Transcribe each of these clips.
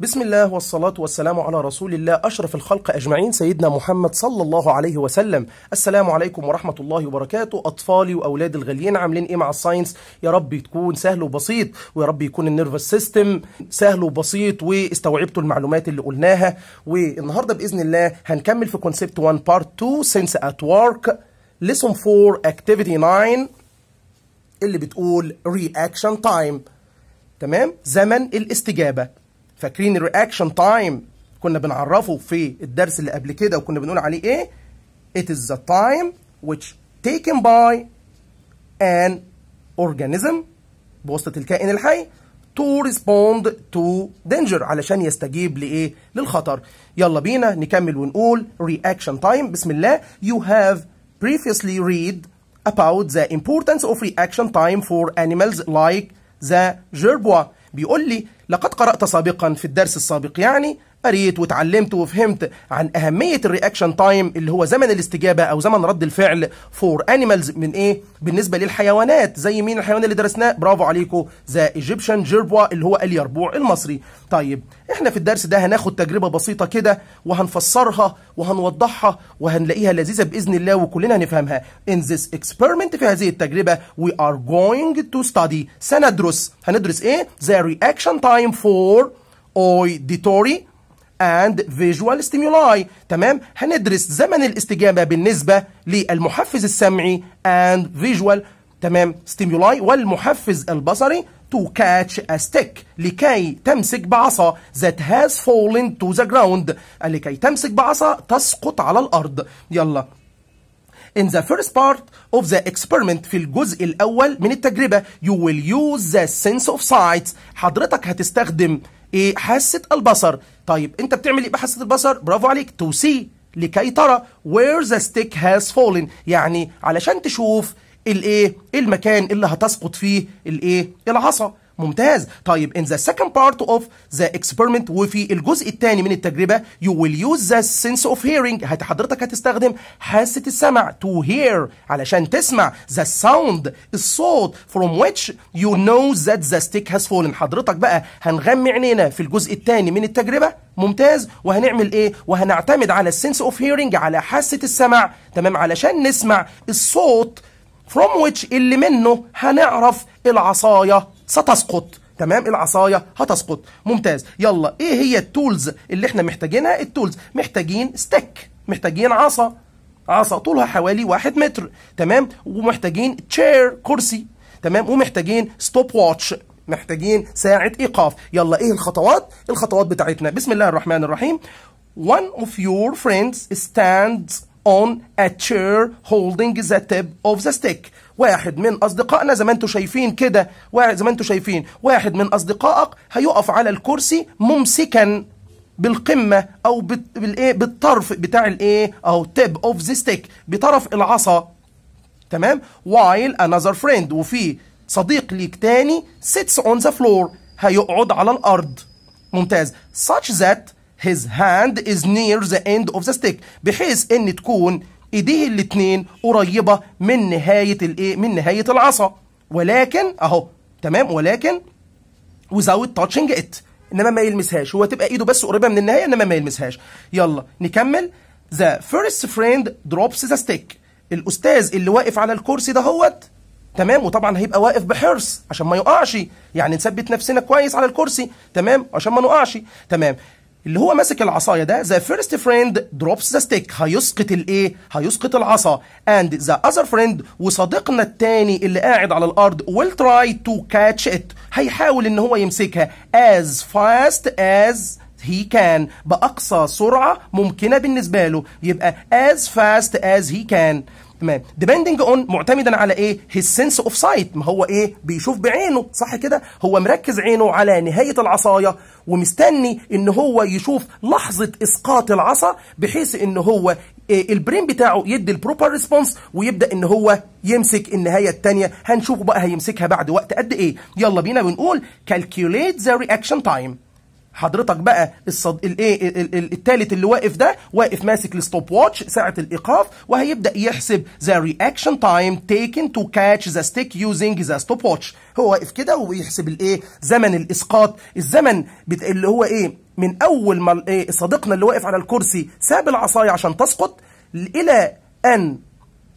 بسم الله والصلاة والسلام على رسول الله أشرف الخلق أجمعين سيدنا محمد صلى الله عليه وسلم السلام عليكم ورحمة الله وبركاته أطفالي وأولادي الغاليين عاملين إيه مع الساينس يا رب تكون سهل وبسيط ويا رب يكون النيرفس سيستم سهل وبسيط واستوعبتوا المعلومات اللي قلناها والنهاردة بإذن الله هنكمل في كونسبت 1 بارت 2 سينس أت ورك lesson 4 activity 9 اللي بتقول reaction time تمام زمن الاستجابة فاكرين الرياكشن تايم كنا بنعرفه في الدرس اللي قبل كده وكنا بنقول عليه ايه it is the time which taken by an organism بواسطة الكائن الحي to respond to danger علشان يستجيب لإيه؟ للخطر. يلا بينا نكمل ونقول reaction time بسم الله you have previously read about the importance of reaction time for animals like the gerbois بيقول لي لقد قرأت سابقا في الدرس السابق يعني قريت وتعلمت وفهمت عن اهميه الرياكشن تايم اللي هو زمن الاستجابه او زمن رد الفعل فور انيمالز من ايه بالنسبه للحيوانات زي مين الحيوان اللي درسناه برافو عليكم ذا ايجيبشن جيربوا اللي هو اليربوع المصري طيب احنا في الدرس ده هناخد تجربه بسيطه كده وهنفسرها وهنوضحها وهنلاقيها لذيذه باذن الله وكلنا هنفهمها in this experiment في هذه التجربه we are going to study سندرس هندرس ايه the reaction time for auditory and visual stimuli تمام هندرس زمن الاستجابة بالنسبة للمحفز السمعي and visual تمام stimuli والمحفز البصري to catch a stick لكي تمسك بعصا that has fallen to the ground لكي تمسك بعصا تسقط على الأرض يلا In the first part of the experiment في الجزء الأول من التجربة you will use the sense of sight حضرتك هتستخدم ايه حاسه البصر طيب انت بتعمل ايه بحاسه البصر برافو عليك تو سي لكي ترى وير ذا ستيك هاز فولن يعني علشان تشوف الايه المكان اللي هتسقط فيه الايه العصا ممتاز طيب in the second part of the experiment وفي الجزء الثاني من التجربة you will use the sense of hearing حضرتك هتستخدم حاسة السمع to hear علشان تسمع the sound الصوت from which you know that the stick has fallen حضرتك بقى هنغمي عينينا في الجزء الثاني من التجربة ممتاز وهنعمل ايه وهنعتمد على السنس اوف هيرنج على حاسة السمع تمام علشان نسمع الصوت from which اللي منه هنعرف العصاية ستسقط تمام العصايه هتسقط ممتاز يلا ايه هي التولز اللي احنا محتاجينها التولز محتاجين ستيك محتاجين عصا عصا طولها حوالي واحد متر تمام ومحتاجين تشير كرسي تمام ومحتاجين ستوب واتش محتاجين ساعة إيقاف يلا إيه الخطوات؟ الخطوات بتاعتنا بسم الله الرحمن الرحيم One of your friends stands on a chair holding the tip of the stick واحد من اصدقائنا زي ما انتم شايفين كده زي ما انتم شايفين واحد من اصدقائك هيقف على الكرسي ممسكا بالقمه او بالايه بالطرف بتاع الايه او تيب اوف ذا ستيك بطرف العصا تمام while another friend وفي صديق ليك تاني sits on the floor هيقعد على الارض ممتاز such that his hand is near the end of the stick بحيث ان تكون ايديه الاتنين قريبه من نهايه الايه من نهايه العصا ولكن اهو تمام ولكن without تاتشنج ات انما ما يلمسهاش هو تبقى ايده بس قريبه من النهايه انما ما يلمسهاش يلا نكمل ذا فيرست فريند دروبس ذا ستيك الاستاذ اللي واقف على الكرسي دهوت تمام وطبعا هيبقى واقف بحرص عشان ما يقعش يعني نثبت نفسنا كويس على الكرسي تمام عشان ما نقعش تمام اللي هو ماسك العصايه ده ذا فيرست فريند دروبس ذا ستيك هيسقط الايه هيسقط العصا اند ذا اذر فريند وصديقنا التاني اللي قاعد على الارض ويل تراي تو كاتش ات هيحاول ان هو يمسكها از فاست از هي كان باقصى سرعه ممكنه بالنسبه له يبقى از فاست از هي كان تمام ديبندنج اون معتمدا على ايه هيز سنس اوف سايت ما هو ايه بيشوف بعينه صح كده هو مركز عينه على نهايه العصايه ومستني ان هو يشوف لحظه اسقاط العصا بحيث ان هو إيه البرين بتاعه يدي البروبر ريسبونس ويبدا ان هو يمسك النهايه الثانيه هنشوفه بقى هيمسكها بعد وقت قد ايه يلا بينا بنقول كالكيوليت ذا رياكشن تايم حضرتك بقى الصد... الايه الثالث اللي واقف ده واقف ماسك الستوب واتش ساعه الايقاف وهيبدا يحسب ذا رياكشن تايم تيكن تو كاتش ذا ستيك يوزنج ذا ستوب واتش هو واقف كده ويحسب الايه زمن الاسقاط الزمن بت... اللي هو ايه من اول ما إيه صديقنا اللي واقف على الكرسي ساب العصايه عشان تسقط الى ان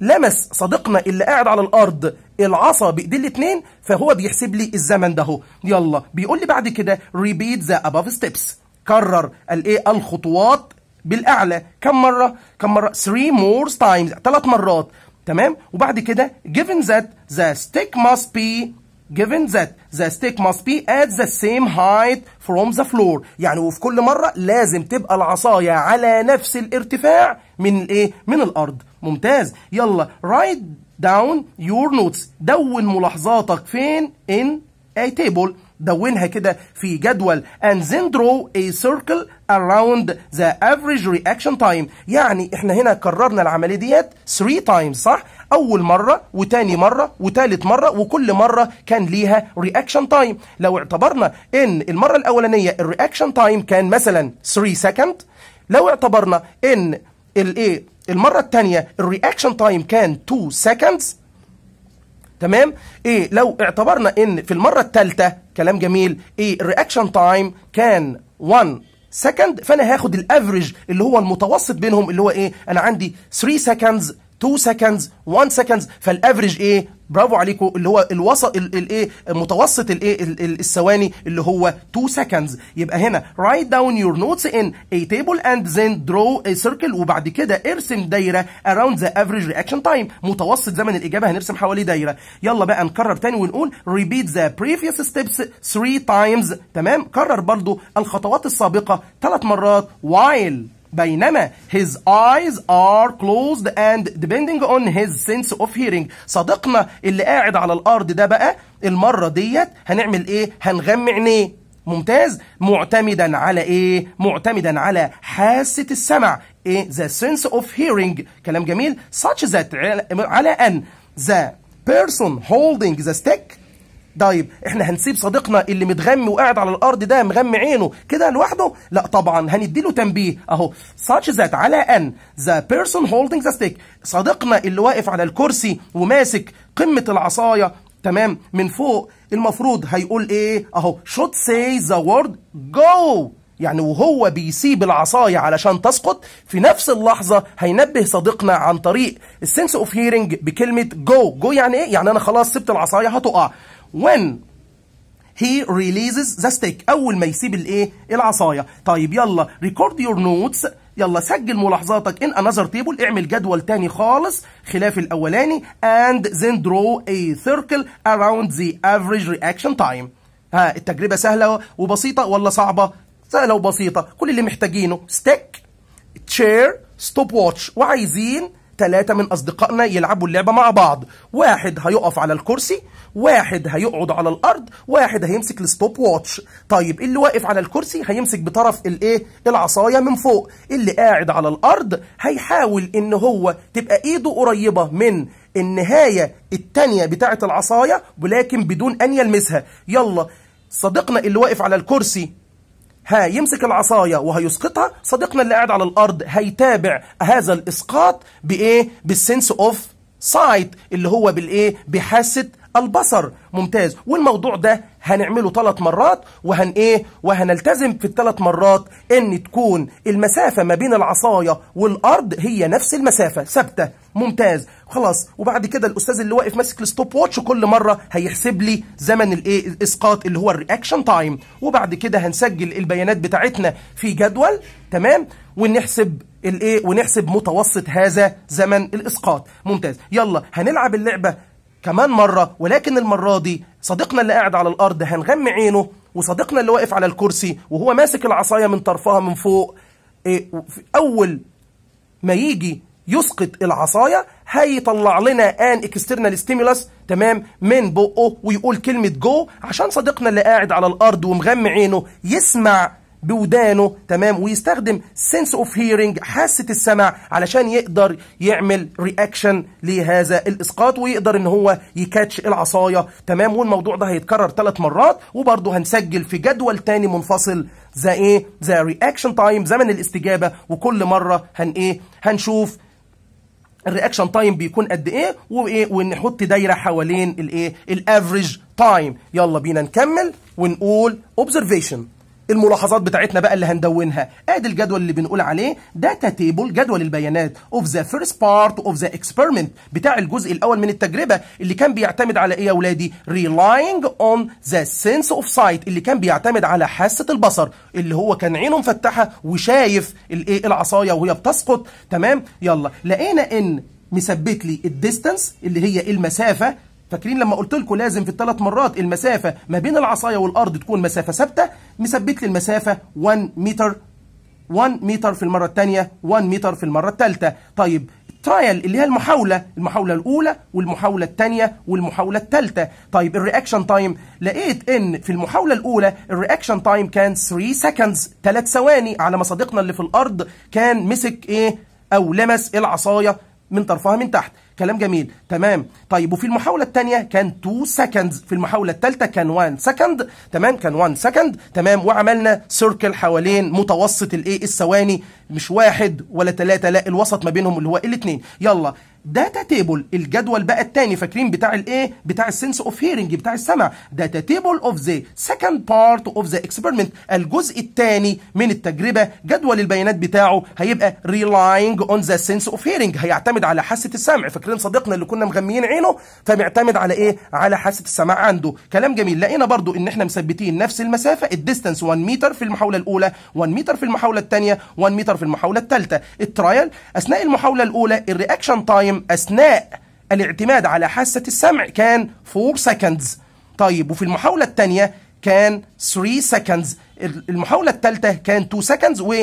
لمس صديقنا اللي قاعد على الارض العصا بايديه الاثنين فهو بيحسب لي الزمن ده يلا بيقول لي بعد كده ريبيت ذا اباف ستيبس كرر الايه الخطوات بالاعلى كم مره كم مره 3 مور تايمز ثلاث مرات تمام وبعد كده given that the stick must be given that the stick must be at the same height from the floor يعني وفي كل مرة لازم تبقى العصاية على نفس الارتفاع من الايه من الارض ممتاز يلا write down your notes دون ملاحظاتك فين in a table دونها كده في جدول and then draw a circle around the average reaction time يعني احنا هنا كررنا العمليه ديت 3 times صح اول مره وتاني مره وتالت مره وكل مره كان ليها reaction time لو اعتبرنا ان المره الاولانيه reaction time كان مثلا 3 second لو اعتبرنا ان الايه المرة الثانية الرياكشن تايم كان 2 سكندز تمام ايه لو اعتبرنا ان في المرة الثالثة كلام جميل ايه الرياكشن تايم كان 1 سكند فانا هاخد الافريج اللي هو المتوسط بينهم اللي هو ايه انا عندي 3 سكندز 2 سكندز 1 سكندز فالافريج ايه برافو عليكم اللي هو الوسط الايه متوسط الايه الثواني اللي هو 2 سكندز يبقى هنا write down your notes in a table and then draw a circle وبعد كده ارسم دايره around the average reaction time متوسط زمن الاجابه هنرسم حواليه دايره يلا بقى نكرر تاني ونقول repeat the previous steps 3 times تمام كرر برضو الخطوات السابقه ثلاث مرات while بينما his eyes are closed and depending on his sense of hearing صديقنا اللي قاعد على الارض ده بقى المره ديت هنعمل ايه هنغمي عينيه ممتاز معتمدا على ايه معتمدا على حاسه السمع ايه the sense of hearing كلام جميل such that على ان the person holding the stick طيب احنا هنسيب صديقنا اللي متغمي وقاعد على الارض ده مغمي عينه كده لوحده لا طبعا هنديله تنبيه اهو such that على ان the person holding the stick صديقنا اللي واقف على الكرسي وماسك قمه العصايه تمام من فوق المفروض هيقول ايه اهو should say the word go يعني وهو بيسيب العصاية علشان تسقط في نفس اللحظة هينبه صديقنا عن طريق السنس اوف هيرنج بكلمة جو جو يعني ايه يعني انا خلاص سبت العصاية هتقع when he releases the stick اول ما يسيب الايه العصايه طيب يلا record your notes يلا سجل ملاحظاتك ان انذر تيبل اعمل جدول تاني خالص خلاف الاولاني and then draw a circle around the average reaction time ها التجربه سهله وبسيطه ولا صعبه سهله وبسيطه كل اللي محتاجينه stick chair stopwatch وعايزين ثلاثة من أصدقائنا يلعبوا اللعبة مع بعض واحد هيقف على الكرسي واحد هيقعد على الأرض واحد هيمسك الستوب واتش طيب اللي واقف على الكرسي هيمسك بطرف الإيه العصاية من فوق اللي قاعد على الأرض هيحاول إن هو تبقى إيده قريبة من النهاية التانية بتاعة العصاية ولكن بدون أن يلمسها يلا صديقنا اللي واقف على الكرسي هيمسك العصايه وهيسقطها صديقنا اللي قاعد على الارض هيتابع هذا الاسقاط بايه بالسنس اوف سايت اللي هو بالايه بحاسه البصر ممتاز والموضوع ده هنعمله ثلاث مرات وهن ايه وهنلتزم في الثلاث مرات ان تكون المسافه ما بين العصايه والارض هي نفس المسافه ثابته ممتاز خلاص وبعد كده الاستاذ اللي واقف ماسك الستوب واتش كل مره هيحسب لي زمن الايه الاسقاط اللي هو الرياكشن تايم وبعد كده هنسجل البيانات بتاعتنا في جدول تمام ونحسب الايه ونحسب متوسط هذا زمن الاسقاط ممتاز يلا هنلعب اللعبه كمان مرة ولكن المرة دي صديقنا اللي قاعد على الارض هنغمي عينه وصديقنا اللي واقف على الكرسي وهو ماسك العصايه من طرفها من فوق إيه اول ما يجي يسقط العصايه هيطلع لنا ان اكسترنال ستيمولس تمام من بقه ويقول كلمه جو عشان صديقنا اللي قاعد على الارض ومغمي عينه يسمع بودانه تمام ويستخدم سنس اوف هيرنج حاسه السمع علشان يقدر يعمل رياكشن لهذا الاسقاط ويقدر ان هو يكاتش العصايه تمام والموضوع ده هيتكرر ثلاث مرات وبرضه هنسجل في جدول ثاني منفصل ذا ايه ذا رياكشن تايم زمن الاستجابه وكل مره هن ايه هنشوف الرياكشن تايم بيكون قد ايه وايه ونحط دايره حوالين الايه الافريج تايم يلا بينا نكمل ونقول اوبزرفيشن الملاحظات بتاعتنا بقى اللي هندونها ادي الجدول اللي بنقول عليه داتا تيبل جدول البيانات اوف ذا فيرست بارت اوف ذا اكسبيرمنت بتاع الجزء الاول من التجربه اللي كان بيعتمد على ايه يا اولادي ريلاينج اون ذا سنس اوف سايت اللي كان بيعتمد على حاسه البصر اللي هو كان عينه مفتحه وشايف الايه العصايه وهي بتسقط تمام يلا لقينا ان مثبت لي الديستانس اللي هي المسافه فاكرين لما قلت لكم لازم في الثلاث مرات المسافه ما بين العصايه والارض تكون مسافه ثابته مثبت لي المسافه 1 متر 1 متر في المره الثانيه 1 متر في المره الثالثه طيب الترايل اللي هي المحاوله المحاوله الاولى والمحاوله الثانيه والمحاوله الثالثه طيب الرياكشن تايم لقيت ان في المحاوله الاولى الرياكشن تايم كان 3 سكندز 3 ثواني على ما صديقنا اللي في الارض كان مسك ايه او لمس العصايه من طرفها من تحت كلام جميل تمام طيب وفي المحاوله الثانيه كان 2 سكندز في المحاوله الثالثه كان 1 سكند تمام كان 1 سكند تمام وعملنا سيركل حوالين متوسط الايه الثواني مش واحد ولا ثلاثه لا الوسط ما بينهم اللي هو الاثنين يلا داتا تيبل الجدول بقى الثاني فاكرين بتاع الايه بتاع السنس اوف هيرنج بتاع السمع داتا تيبل اوف ذا سكند بارت اوف ذا اكسبيرمنت الجزء الثاني من التجربه جدول البيانات بتاعه هيبقى ريلاينج اون ذا سنس اوف هيرنج هيعتمد على حاسه السمع فاكرين صديقنا اللي كنا مغميين عينه فمعتمد على ايه على حاسه السمع عنده كلام جميل لقينا برضو ان احنا مثبتين نفس المسافه الديستانس 1 متر في المحاوله الاولى 1 متر في المحاوله الثانيه 1 متر في المحاوله الثالثه الترايل اثناء المحاوله الاولى الرياكشن تايم التايم أثناء الاعتماد على حاسة السمع كان 4 seconds طيب وفي المحاولة الثانية كان 3 seconds المحاولة الثالثة كان 2 seconds و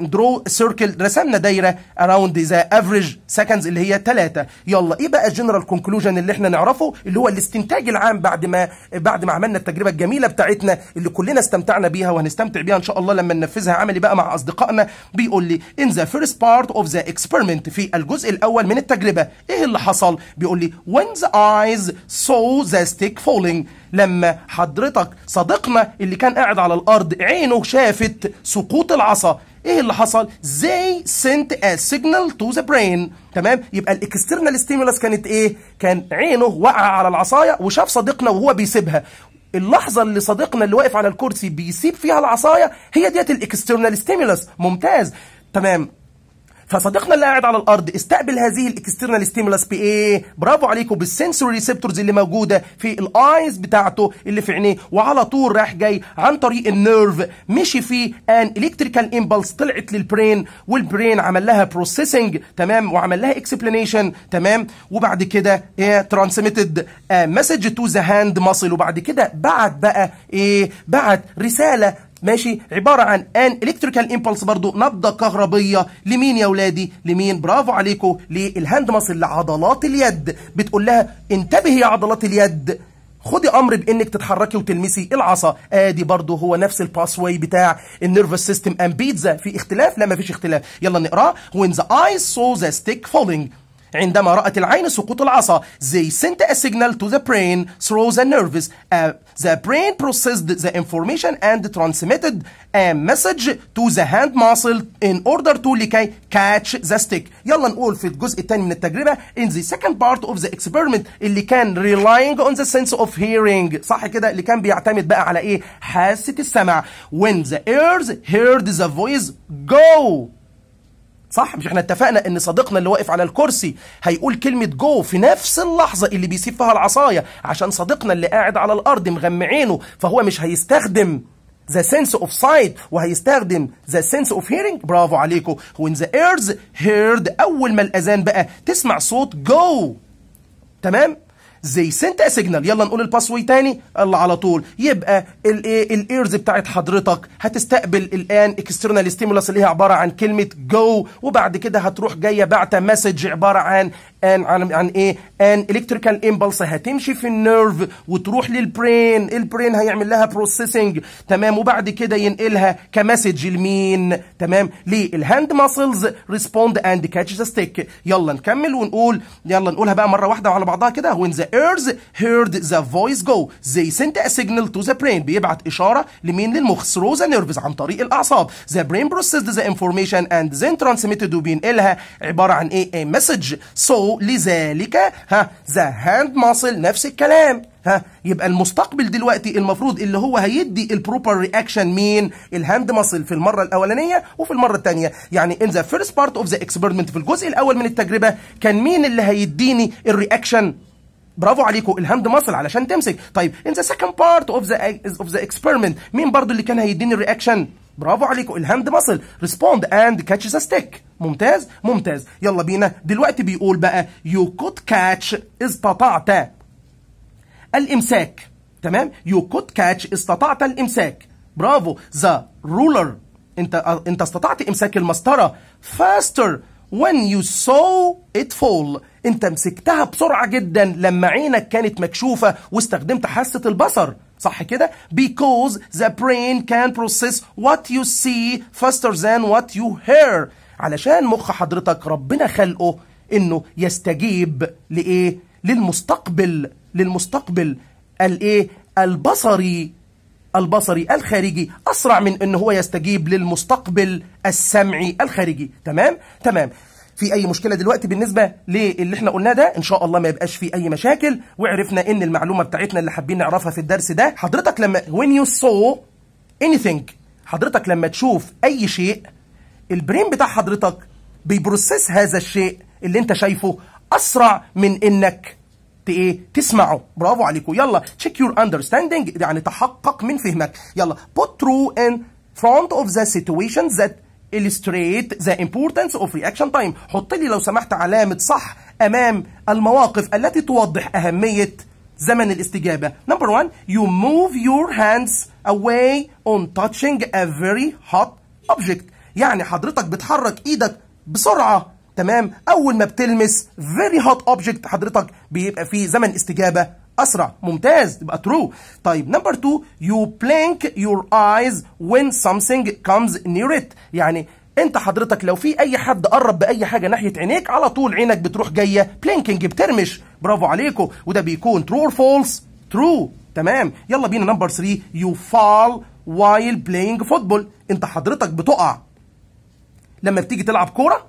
درو آه، سيركل رسمنا دايرة اراوند ذا افريج سكندز اللي هي 3 يلا ايه بقى الجنرال كونكلوجن اللي احنا نعرفه اللي هو الاستنتاج العام بعد ما بعد ما عملنا التجربة الجميلة بتاعتنا اللي كلنا استمتعنا بيها وهنستمتع بيها ان شاء الله لما ننفذها عملي بقى مع اصدقائنا بيقول لي ان ذا فيرست بارت اوف ذا اكسبيرمنت في الجزء الاول من التجربة ايه اللي حصل بيقول لي when the eyes saw the stick falling لما حضرتك صديقنا اللي كان قاعد على الارض الارض عينه شافت سقوط العصا ايه اللي حصل they sent a signal to the brain تمام يبقى الاكسترنال ستيمولس كانت ايه كان عينه وقع على العصايه وشاف صديقنا وهو بيسيبها اللحظه اللي صديقنا اللي واقف على الكرسي بيسيب فيها العصايه هي ديت الاكسترنال ستيمولس ممتاز تمام فصديقنا اللي قاعد على الارض استقبل هذه الاكسترنال ستيمولس بايه برافو عليكم بالسنسوري ريسبتورز اللي موجوده في الايز بتاعته اللي في عينيه وعلى طول راح جاي عن طريق النيرف مشي فيه ان الكتريكال امبلس طلعت للبرين والبرين عمل لها بروسيسنج تمام وعمل لها اكسبلانيشن تمام وبعد كده ايه ترانسميتد مسج تو ذا هاند ماسل وبعد كده بعت بقى ايه بعت رساله ماشي عبارة عن ان الكتريكال امبلس برضو نبضة كهربية لمين يا ولادي لمين برافو عليكم للهاند ماسل لعضلات اليد بتقول لها انتبهي يا عضلات اليد خدي امر بانك تتحركي وتلمسي العصا ادي برضه هو نفس الباسواي بتاع النيرفس سيستم اند بيتزا في اختلاف لا مفيش اختلاف يلا نقراه when the eyes saw the stick falling عندما رأت العين سقوط العصا they sent a signal to the brain through the nerves uh, the brain processed the information and transmitted a message to the hand muscle in order to لكي catch the stick يلا نقول في الجزء الثاني من التجربة in the second part of the experiment اللي كان relying on the sense of hearing صح كده اللي كان بيعتمد بقى على ايه حاسة السمع when the ears heard the voice go صح مش احنا اتفقنا ان صديقنا اللي واقف على الكرسي هيقول كلمة جو في نفس اللحظة اللي بيسيب فيها العصاية عشان صديقنا اللي قاعد على الارض مغمى عينه فهو مش هيستخدم ذا سنس اوف سايت وهيستخدم ذا سنس اوف هيرنج برافو عليكم وان ذا ايرز هيرد اول ما الاذان بقى تسمع صوت جو تمام زي سنت سيجنال يلا نقول الباسوي تاني يلا على طول يبقى الايه الايرز بتاعت حضرتك هتستقبل الان اكسترنال ستيمولس اللي هي عباره عن كلمه جو وبعد كده هتروح جايه بعت مسج عباره عن ان عن, ايه ان الكتريكال امبلس هتمشي في النيرف وتروح للبرين البرين هيعمل لها بروسيسنج تمام وبعد كده ينقلها كمسج لمين تمام ليه الهاند ماسلز ريسبوند اند كاتش ذا ستيك يلا نكمل ونقول يلا نقولها بقى مره واحده وعلى بعضها كده when the ears heard the voice go they sent a signal to the brain بيبعت اشاره لمين للمخ through the nerves عن طريق الاعصاب the brain processed the information and then transmitted وبينقلها عباره عن ايه a message so لذلك ها ذا هاند ماسل نفس الكلام ها يبقى المستقبل دلوقتي المفروض اللي هو هيدي البروبر رياكشن مين الهاند ماسل في المره الاولانيه وفي المره الثانيه يعني ان ذا فيرست بارت اوف ذا اكسبيرمنت في الجزء الاول من التجربه كان مين اللي هيديني الرياكشن برافو عليكم الهاند ماسل علشان تمسك طيب ان ذا سكند بارت اوف ذا اوف ذا اكسبيرمنت مين برضو اللي كان هيديني الرياكشن برافو عليكم الهاند ماسل ريسبوند اند كاتش ذا ستيك ممتاز ممتاز يلا بينا دلوقتي بيقول بقى يو كود كاتش استطعت الامساك تمام يو كود كاتش استطعت الامساك برافو ذا رولر انت انت استطعت امساك المسطره فاستر when you saw it fall انت مسكتها بسرعه جدا لما عينك كانت مكشوفه واستخدمت حاسه البصر صح كده because the brain can process what you see faster than what you hear علشان مخ حضرتك ربنا خلقه انه يستجيب لايه للمستقبل للمستقبل الايه البصري البصري الخارجي اسرع من ان هو يستجيب للمستقبل السمعي الخارجي تمام تمام في اي مشكله دلوقتي بالنسبه للي احنا قلناه ده ان شاء الله ما يبقاش في اي مشاكل وعرفنا ان المعلومه بتاعتنا اللي حابين نعرفها في الدرس ده حضرتك لما when you saw anything حضرتك لما تشوف اي شيء البرين بتاع حضرتك بيبروسيس هذا الشيء اللي انت شايفه اسرع من انك ايه تسمعه برافو عليكم يلا تشيك يور اندرستاندينج يعني تحقق من فهمك يلا put ترو in front of the situation that illustrate the importance of reaction time حط لي لو سمحت علامة صح أمام المواقف التي توضح أهمية زمن الاستجابة number one you move your hands away on touching a very hot object يعني حضرتك بتحرك إيدك بسرعة تمام أول ما بتلمس very hot object حضرتك بيبقى فيه زمن استجابة اسرع ممتاز تبقى ترو طيب نمبر 2 يو بلينك يور ايز وين سمثينج كمز نير ات يعني انت حضرتك لو في اي حد قرب باي حاجه ناحيه عينيك على طول عينك بتروح جايه بلينكينج بترمش برافو عليكم وده بيكون ترو اور فولس ترو تمام يلا بينا نمبر 3 يو فال وايل بلاينج فوتبول انت حضرتك بتقع لما بتيجي تلعب كوره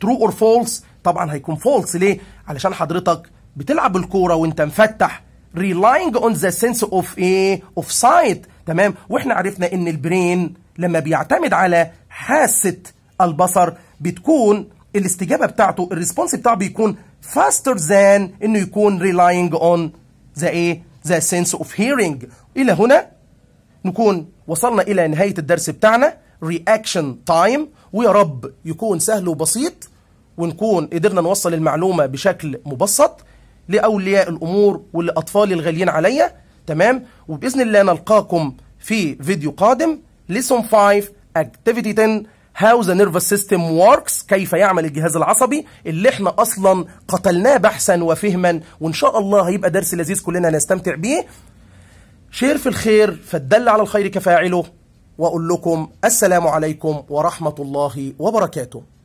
ترو اور فولس طبعا هيكون فولس ليه علشان حضرتك بتلعب الكوره وانت مفتح relying on the sense of ايه of sight تمام واحنا عرفنا ان البرين لما بيعتمد على حاسه البصر بتكون الاستجابه بتاعته الريسبونس بتاعه بيكون faster than انه يكون relying on the ايه the sense of hearing الى هنا نكون وصلنا الى نهايه الدرس بتاعنا reaction time ويا رب يكون سهل وبسيط ونكون قدرنا نوصل المعلومه بشكل مبسط لأولياء الأمور ولأطفالي الغاليين عليا تمام وبإذن الله نلقاكم في فيديو قادم Lesson 5 Activity 10 How the nervous system works كيف يعمل الجهاز العصبي اللي احنا أصلا قتلناه بحثا وفهما وإن شاء الله هيبقى درس لذيذ كلنا نستمتع بيه شير في الخير فالدل على الخير كفاعله وأقول لكم السلام عليكم ورحمة الله وبركاته